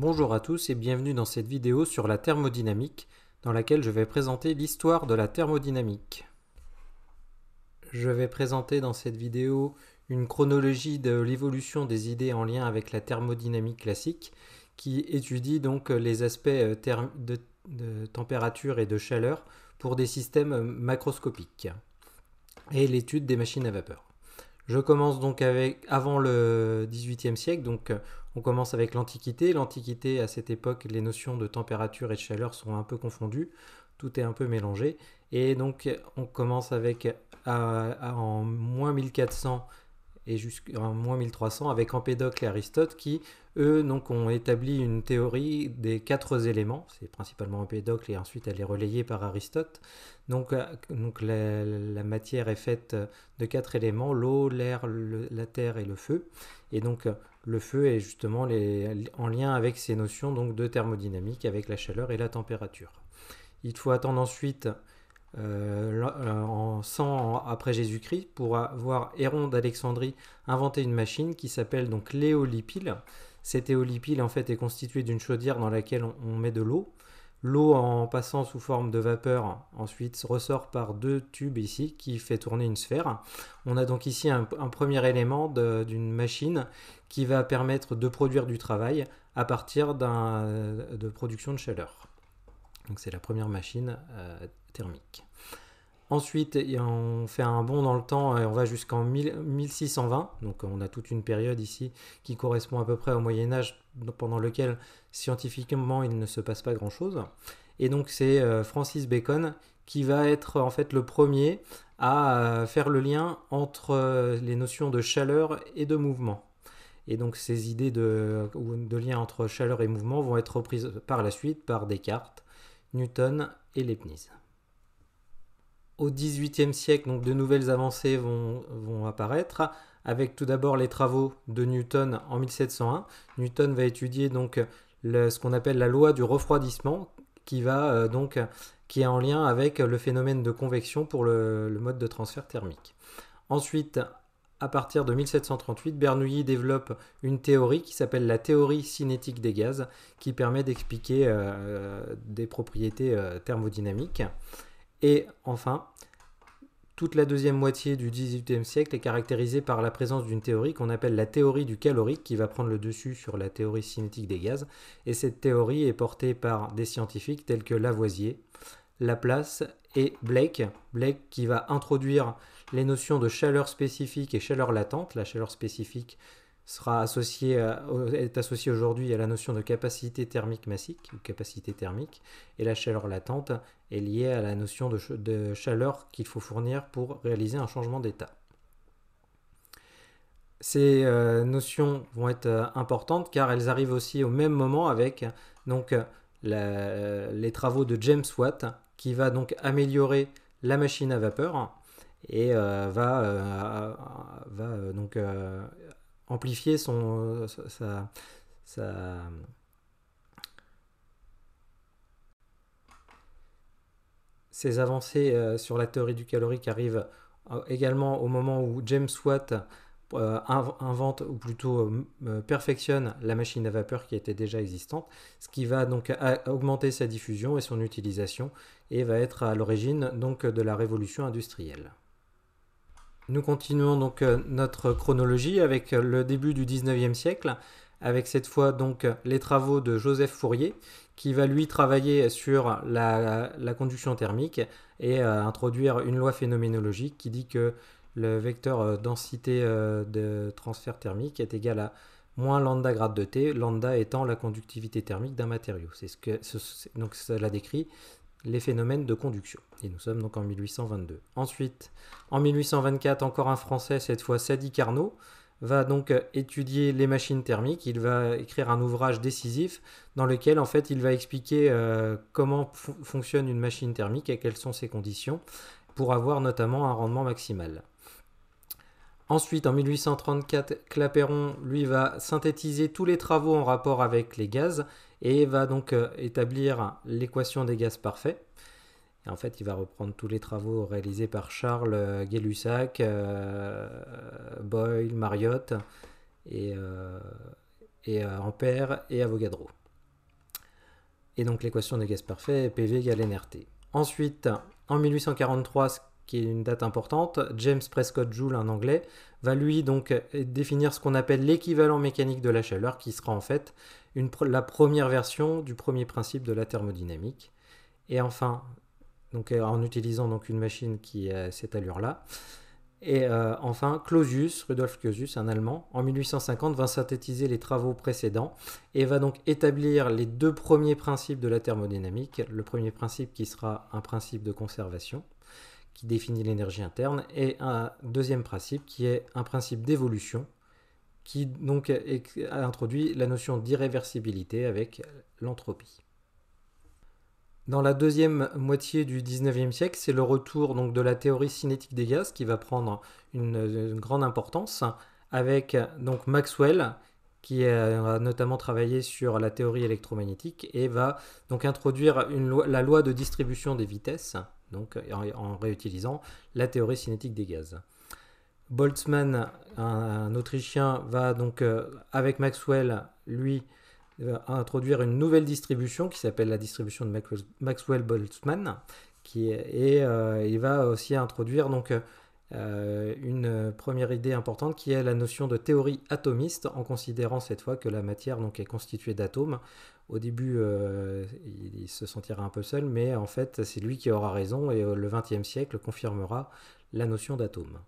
Bonjour à tous et bienvenue dans cette vidéo sur la thermodynamique dans laquelle je vais présenter l'histoire de la thermodynamique. Je vais présenter dans cette vidéo une chronologie de l'évolution des idées en lien avec la thermodynamique classique qui étudie donc les aspects euh, de, température et de chaleur pour des systèmes euh, macroscopiques et l'étude des machines à vapeur. Je commence donc avec avant le 18e siècle, donc euh, on commence avec l'Antiquité. L'Antiquité, à cette époque, les notions de température et de chaleur sont un peu confondues, tout est un peu mélangé. Et donc on commence avec en moins 1400 et jusqu'en moins 1300 avec Empédocle et Aristote qui, eux, donc, ont établi une théorie des quatre éléments. C'est principalement Empédocle et ensuite elle est relayée par Aristote. Donc, euh, donc la, matière est faite de quatre éléments, l'eau, l'air, la terre et le feu. Et donc le feu est justement en lien avec ces notions donc, de thermodynamique, avec la chaleur et la température. Il faut attendre ensuite euh, euh, en 100 après Jésus-Christ pour avoir Héron d'Alexandrie inventer une machine qui s'appelle donc l'éolipile. Cette éolipile en fait est constituée d'une chaudière dans laquelle on, met de l'eau. L'eau en passant sous forme de vapeur ensuite ressort par deux tubes ici qui fait tourner une sphère. On a donc ici un, un premier élément d'une machine qui va permettre de produire du travail à partir de production de chaleur. Donc c'est la première machine euh, thermique. Ensuite, on fait un bond dans le temps euh, et on va jusqu'en 1620. Donc on a toute une période ici qui correspond à peu près au Moyen Âge pendant lequel scientifiquement il ne se passe pas grand-chose. Et donc c'est euh, Francis Bacon qui va être en fait le premier à faire le lien entre les notions de chaleur et de mouvement. Et donc ces idées de, de lien entre chaleur et mouvement vont être reprises par la suite par Descartes, Newton et Leibniz. Au XVIIIe siècle, donc, de nouvelles avancées vont, apparaître, avec tout d'abord les travaux de Newton en 1701. Newton va étudier donc ce qu'on appelle la loi du refroidissement, qui va euh, donc qui est en lien avec le phénomène de convection pour le mode de transfert thermique. Ensuite, à partir de 1738, Bernoulli développe une théorie qui s'appelle la théorie cinétique des gaz, qui permet d'expliquer euh, euh, des propriétés euh, thermodynamiques. Et enfin, toute la deuxième moitié du XVIIIe siècle est caractérisée par la présence d'une théorie qu'on appelle la théorie du calorique, qui va prendre le dessus sur la théorie cinétique des gaz. Et cette théorie est portée par des scientifiques tels que Lavoisier, Laplace et Blake. Blake qui va introduire les notions de chaleur spécifique et chaleur latente. La chaleur spécifique sera associée est associée aujourd'hui à la notion de capacité thermique massique ou capacité thermique. Et la chaleur latente est liée à la notion de, chaleur qu'il faut fournir pour réaliser un changement d'état. Ces euh, notions vont être euh, importantes car elles arrivent aussi au même moment avec donc euh, les travaux de James Watt qui va donc améliorer la machine à vapeur et euh, va, euh, va euh, donc amplifier son, avancées sur la théorie du calorique arrivent également au moment où James Watt euh, invente ou plutôt euh, euh, perfectionne la machine à vapeur qui était déjà existante, ce qui va donc augmenter sa diffusion et son utilisation et va être à l'origine donc de la révolution industrielle. Nous continuons donc notre chronologie avec le début du 19e siècle, avec cette fois donc les travaux de Joseph Fourier, qui va lui travailler sur la, conduction thermique et introduire une loi phénoménologique qui dit que le vecteur euh, densité euh, de transfert thermique est égal à moins lambda grade de T, lambda étant la conductivité thermique d'un matériau. C'est ce que cela décrit les phénomènes de conduction. Et nous sommes donc en 1822. Ensuite, en 1824, encore un Français, cette fois Sadi Carnot, va donc étudier les machines thermiques. Il va écrire un ouvrage décisif dans lequel, en fait, il va expliquer euh, comment fonctionne une machine thermique et quelles sont ses conditions pour avoir notamment un rendement maximal. Ensuite, en 1834, Clapeyron, lui, va synthétiser tous les travaux en rapport avec les gaz et va donc euh, établir l'équation des gaz parfaits. Et en fait, il va reprendre tous les travaux réalisés par Charles euh, Gay-Lussac, euh, Boyle, Mariotte et, et Ampère et Avogadro. Et donc l'équation des gaz parfaits, PV égale NRT. Ensuite, en 1843, qui est une date importante, James Prescott Joule, un anglais, va lui donc définir ce qu'on appelle l'équivalent mécanique de la chaleur, qui sera en fait la première version du premier principe de la thermodynamique. Et enfin, donc euh, en utilisant donc une machine qui a cette allure-là. Et euh, enfin, Clausius, Rudolf Clausius, un Allemand, en 1850 va synthétiser les travaux précédents et va donc établir les deux premiers principes de la thermodynamique. Le premier principe qui sera un principe de conservation qui définit l'énergie interne, et un deuxième principe qui est un principe d'évolution, qui donc a introduit la notion d'irréversibilité avec l'entropie. Dans la deuxième moitié du 19e siècle, c'est le retour donc de la théorie cinétique des gaz qui va prendre une, grande importance avec donc Maxwell qui a notamment travaillé sur la théorie électromagnétique et va donc introduire la loi de distribution des vitesses donc en, réutilisant la théorie cinétique des gaz. Boltzmann, un, Autrichien, va donc euh, avec Maxwell, lui, introduire une nouvelle distribution qui s'appelle la distribution de Maxwell-Boltzmann, qui et euh, il va aussi introduire donc euh, une première idée importante qui est la notion de théorie atomiste, en considérant cette fois que la matière donc est constituée d'atomes, au début, euh, il, se sentira un peu seul, mais en fait, c'est lui qui aura raison et euh, le XXe siècle confirmera la notion d'atome.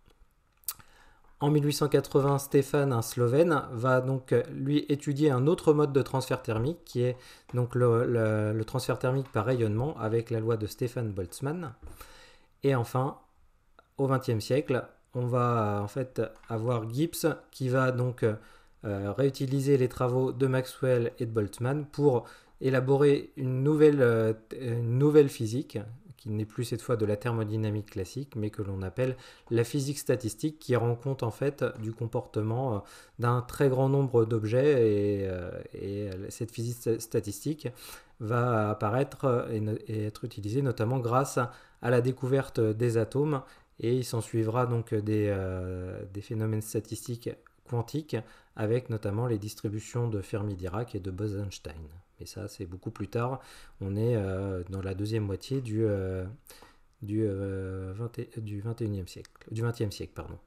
En 1880, Stéphane, un Slovène, va donc euh, lui étudier un autre mode de transfert thermique qui est donc le, le transfert thermique par rayonnement avec la loi de Stéphane Boltzmann. Et enfin, au XXe siècle, on va en fait avoir Gibbs qui va donc euh, réutiliser les travaux de Maxwell et de Boltzmann pour élaborer une nouvelle, euh, nouvelle physique qui n'est plus cette fois de la thermodynamique classique, mais que l'on appelle la physique statistique, qui rend compte en fait du comportement euh, d'un très grand nombre d'objets, et, cette physique statistique va apparaître et, être utilisée notamment grâce à la découverte des atomes, et il s'en suivra donc des phénomènes statistiques quantiques avec notamment les distributions de Fermi-Dirac et de Bose-Einstein. Mais ça, c'est beaucoup plus tard. On est euh, dans la deuxième moitié du, euh, du, euh, du 21e siècle. Du 20 siècle, pardon.